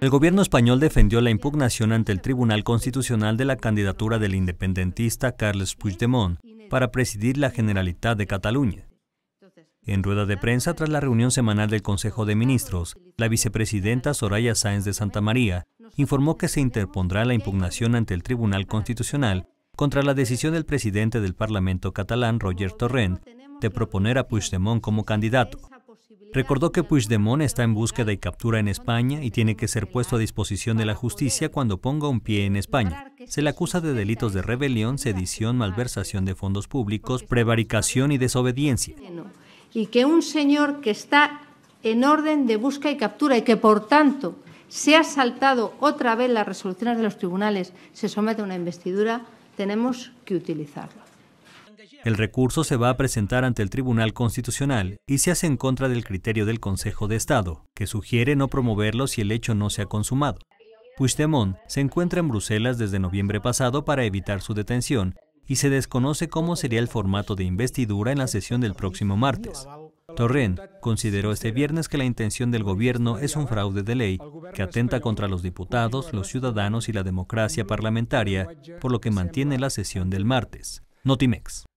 El gobierno español defendió la impugnación ante el Tribunal Constitucional de la candidatura del independentista Carles Puigdemont para presidir la Generalitat de Cataluña. En rueda de prensa tras la reunión semanal del Consejo de Ministros, la vicepresidenta Soraya Sáenz de Santa María informó que se interpondrá la impugnación ante el Tribunal Constitucional contra la decisión del presidente del Parlamento catalán, Roger Torrent, de proponer a Puigdemont como candidato. Recordó que Puigdemont está en búsqueda y captura en España y tiene que ser puesto a disposición de la justicia cuando ponga un pie en España. Se le acusa de delitos de rebelión, sedición, malversación de fondos públicos, prevaricación y desobediencia. Y que un señor que está en orden de búsqueda y captura y que, por tanto, se ha saltado otra vez las resoluciones de los tribunales, se somete a una investidura, tenemos que utilizarlo. El recurso se va a presentar ante el Tribunal Constitucional y se hace en contra del criterio del Consejo de Estado, que sugiere no promoverlo si el hecho no se ha consumado. Puigdemont se encuentra en Bruselas desde noviembre pasado para evitar su detención y se desconoce cómo sería el formato de investidura en la sesión del próximo martes. Torrent consideró este viernes que la intención del gobierno es un fraude de ley que atenta contra los diputados, los ciudadanos y la democracia parlamentaria, por lo que mantiene la sesión del martes. Notimex.